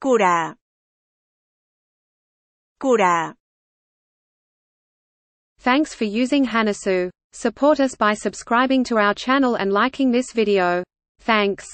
cura, cura. Thanks for using Hanasu. Support us by subscribing to our channel and liking this video. Thanks.